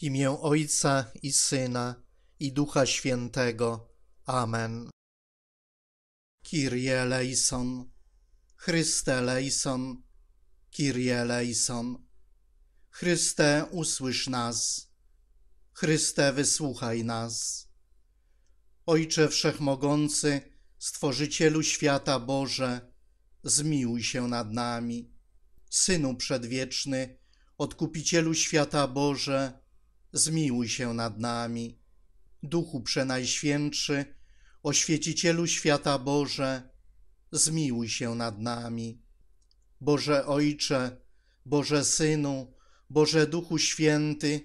imię Ojca i Syna i Ducha Świętego. Amen. Kyrie eleison, Chryste eleison, Kyrie eleison. Chryste usłysz nas, Chryste wysłuchaj nas. Ojcze Wszechmogący, Stworzycielu świata Boże, zmiłuj się nad nami. Synu Przedwieczny, Odkupicielu świata Boże, zmiłuj się nad nami. Duchu Przenajświętszy, oświecicielu świata Boże, zmiłuj się nad nami. Boże Ojcze, Boże Synu, Boże Duchu Święty,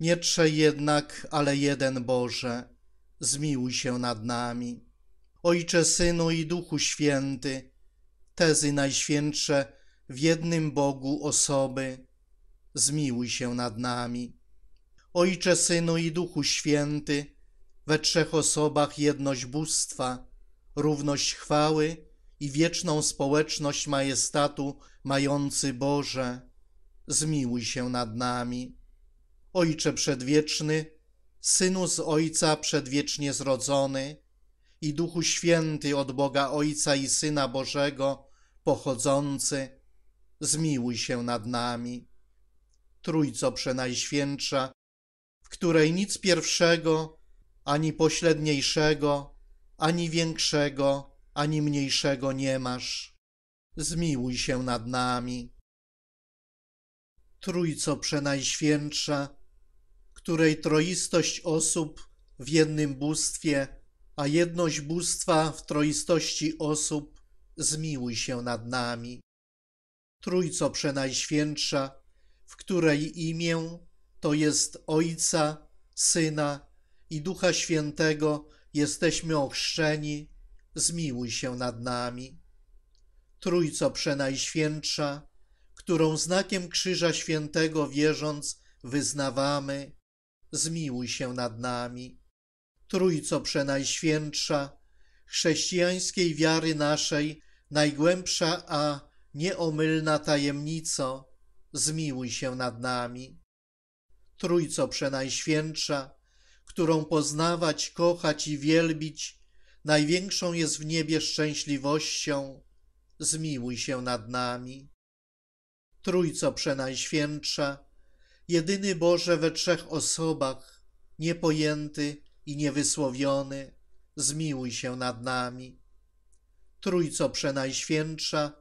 nie trzej jednak, ale jeden Boże, zmiłuj się nad nami. Ojcze Synu i Duchu Święty, tezy najświętsze w jednym Bogu osoby, zmiłuj się nad nami. Ojcze, Synu i Duchu Święty, we trzech osobach jedność bóstwa, równość chwały i wieczną społeczność majestatu mający Boże, zmiłuj się nad nami. Ojcze Przedwieczny, Synu z Ojca Przedwiecznie Zrodzony i Duchu Święty od Boga Ojca i Syna Bożego pochodzący, zmiłuj się nad nami. Trójco Przenajświętsza, której nic pierwszego, ani pośredniejszego, ani większego, ani mniejszego nie masz. Zmiłuj się nad nami. Trójco Przenajświętsza, której troistość osób w jednym bóstwie, a jedność bóstwa w troistości osób, zmiłuj się nad nami. Trójco Przenajświętsza, w której imię, to jest Ojca, Syna i Ducha Świętego, jesteśmy ochrzczeni, zmiłuj się nad nami. Trójco Przenajświętsza, którą znakiem Krzyża Świętego wierząc wyznawamy, zmiłuj się nad nami. Trójco Przenajświętsza, chrześcijańskiej wiary naszej, najgłębsza a nieomylna tajemnico, zmiłuj się nad nami. Trójco Przenajświętsza, którą poznawać, kochać i wielbić, największą jest w niebie szczęśliwością, zmiłuj się nad nami. Trójco Przenajświętsza, jedyny Boże we trzech osobach, niepojęty i niewysłowiony, zmiłuj się nad nami. Trójco Przenajświętsza,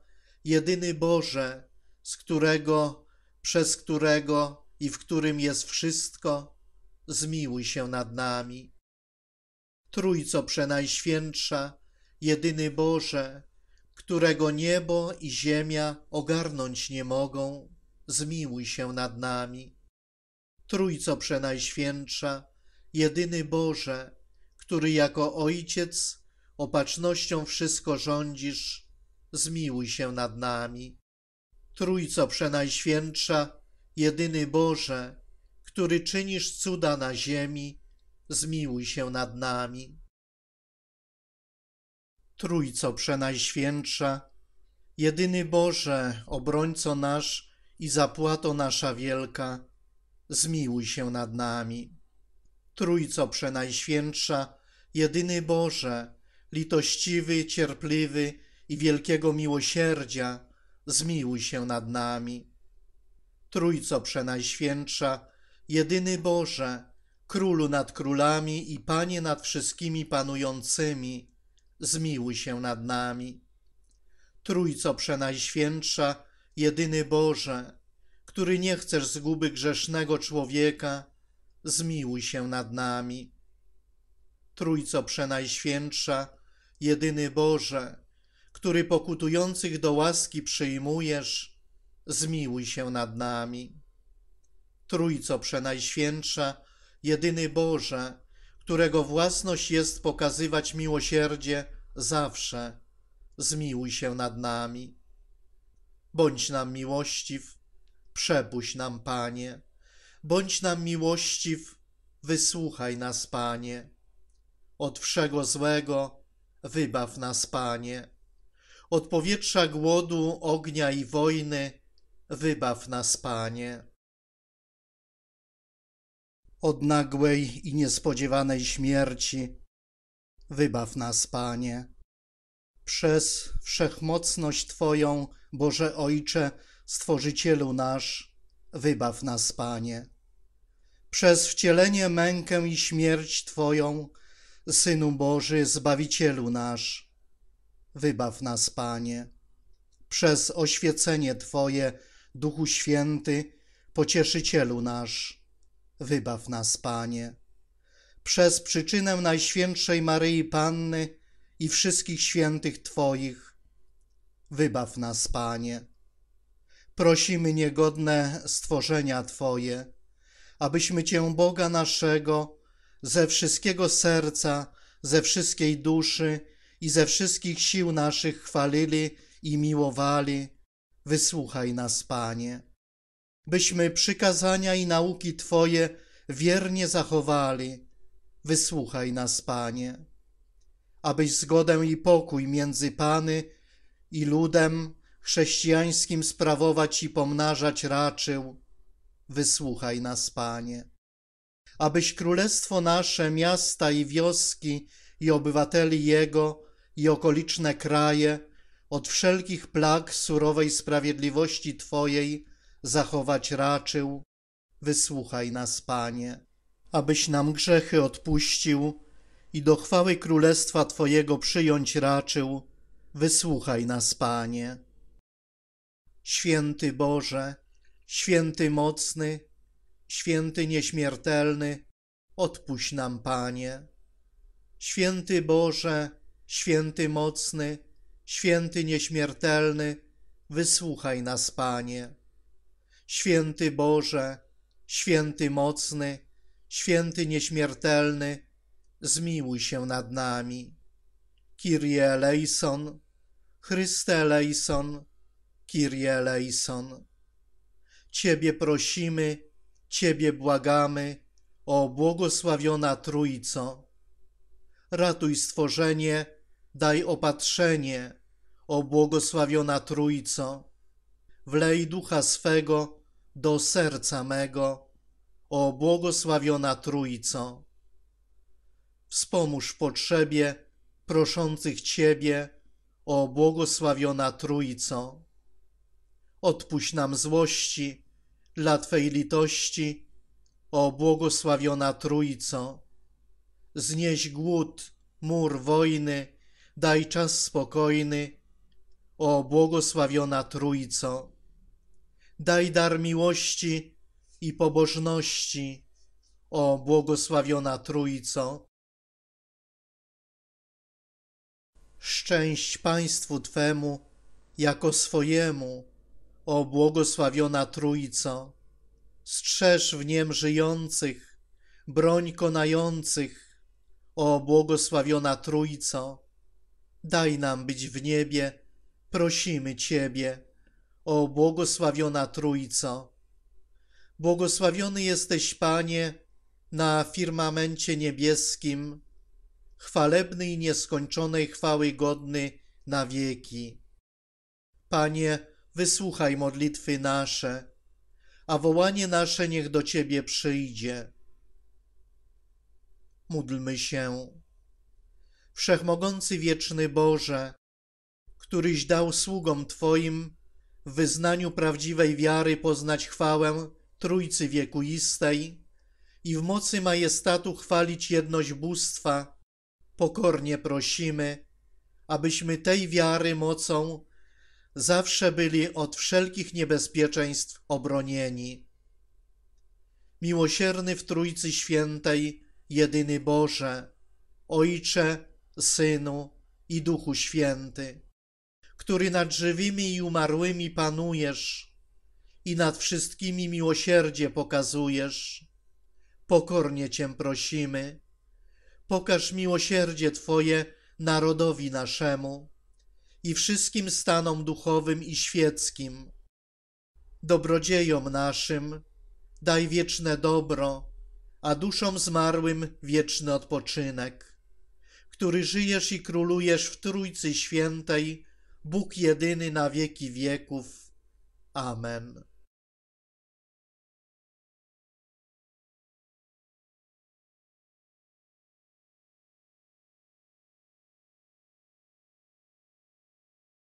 jedyny Boże, z którego, przez którego i w którym jest wszystko, zmiłuj się nad nami. Trójco Przenajświętsza, jedyny Boże, którego niebo i ziemia ogarnąć nie mogą, zmiłuj się nad nami. Trójco Przenajświętsza, jedyny Boże, który jako Ojciec opatrznością wszystko rządzisz, zmiłuj się nad nami. Trójco Przenajświętsza, Jedyny Boże, który czynisz cuda na ziemi, zmiłuj się nad nami. Trójco Przenajświętsza, jedyny Boże, obrońco nasz i zapłato nasza wielka, zmiłuj się nad nami. Trójco Przenajświętsza, jedyny Boże, litościwy, cierpliwy i wielkiego miłosierdzia, zmiłuj się nad nami. Trójco Przenajświętsza, Jedyny Boże, Królu nad królami i Panie nad wszystkimi panującymi, zmiłuj się nad nami. Trójco Przenajświętsza, Jedyny Boże, który nie chcesz zguby grzesznego człowieka, zmiłuj się nad nami. Trójco Przenajświętsza, Jedyny Boże, który pokutujących do łaski przyjmujesz, zmiłuj się nad nami. Trójco Przenajświętsza, jedyny Boże, którego własność jest pokazywać miłosierdzie zawsze, zmiłuj się nad nami. Bądź nam miłościw, przepuść nam, Panie. Bądź nam miłościw, wysłuchaj nas, Panie. Od wszego złego wybaw nas, Panie. Od powietrza głodu, ognia i wojny Wybaw nas, Panie. Od nagłej i niespodziewanej śmierci, wybaw nas, Panie. Przez wszechmocność Twoją, Boże Ojcze, Stworzycielu nasz, wybaw nas, Panie. Przez wcielenie, mękę i śmierć Twoją, Synu Boży, Zbawicielu nasz, wybaw nas, Panie. Przez oświecenie Twoje, Duchu Święty, pocieszycielu nasz, wybaw nas, Panie. Przez przyczynę Najświętszej Maryi Panny i wszystkich świętych Twoich, wybaw nas, Panie. Prosimy niegodne stworzenia Twoje, abyśmy Cię, Boga naszego, ze wszystkiego serca, ze wszystkiej duszy i ze wszystkich sił naszych chwalili i miłowali wysłuchaj nas, Panie, byśmy przykazania i nauki Twoje wiernie zachowali, wysłuchaj nas, Panie, abyś zgodę i pokój między Pany i ludem chrześcijańskim sprawować i pomnażać raczył, wysłuchaj nas, Panie, abyś królestwo nasze, miasta i wioski i obywateli jego i okoliczne kraje od wszelkich plag surowej sprawiedliwości Twojej zachować raczył, wysłuchaj nas, Panie, abyś nam grzechy odpuścił i do chwały Królestwa Twojego przyjąć raczył, wysłuchaj nas, Panie. Święty Boże, święty mocny, święty nieśmiertelny, odpuść nam, Panie. Święty Boże, święty mocny, Święty nieśmiertelny, wysłuchaj nas, Panie. Święty Boże, święty mocny, święty nieśmiertelny, zmiłuj się nad nami. Kirie eleison, Chryste eleison, Kirie eleison. Ciebie prosimy, Ciebie błagamy, o błogosławiona Trójco. Ratuj stworzenie, daj opatrzenie, o błogosławiona Trójco, wlej ducha swego do serca mego, o błogosławiona Trójco. Wspomóż potrzebie proszących Ciebie, o błogosławiona Trójco. Odpuść nam złości dla Twej litości, o błogosławiona Trójco. Znieś głód, mur wojny, daj czas spokojny, o błogosławiona Trójco. Daj dar miłości i pobożności, o błogosławiona Trójco. Szczęść Państwu Twemu jako swojemu, o błogosławiona Trójco. Strzeż w niem żyjących, broń konających, o błogosławiona Trójco daj nam być w niebie, prosimy Ciebie. O błogosławiona Trójco, błogosławiony jesteś, Panie, na firmamencie niebieskim, chwalebny i nieskończonej chwały godny na wieki. Panie, wysłuchaj modlitwy nasze, a wołanie nasze niech do Ciebie przyjdzie. Módlmy się wszechmogący wieczny Boże, któryś dał sługom Twoim w wyznaniu prawdziwej wiary poznać chwałę Trójcy wiekuistej i w mocy majestatu chwalić jedność bóstwa, pokornie prosimy, abyśmy tej wiary mocą zawsze byli od wszelkich niebezpieczeństw obronieni. Miłosierny w Trójcy Świętej, jedyny Boże, Ojcze, Synu i Duchu Święty, który nad żywymi i umarłymi panujesz i nad wszystkimi miłosierdzie pokazujesz, pokornie Cię prosimy, pokaż miłosierdzie Twoje narodowi naszemu i wszystkim stanom duchowym i świeckim. Dobrodziejom naszym daj wieczne dobro, a duszom zmarłym wieczny odpoczynek który żyjesz i królujesz w Trójcy Świętej, Bóg jedyny na wieki wieków. Amen.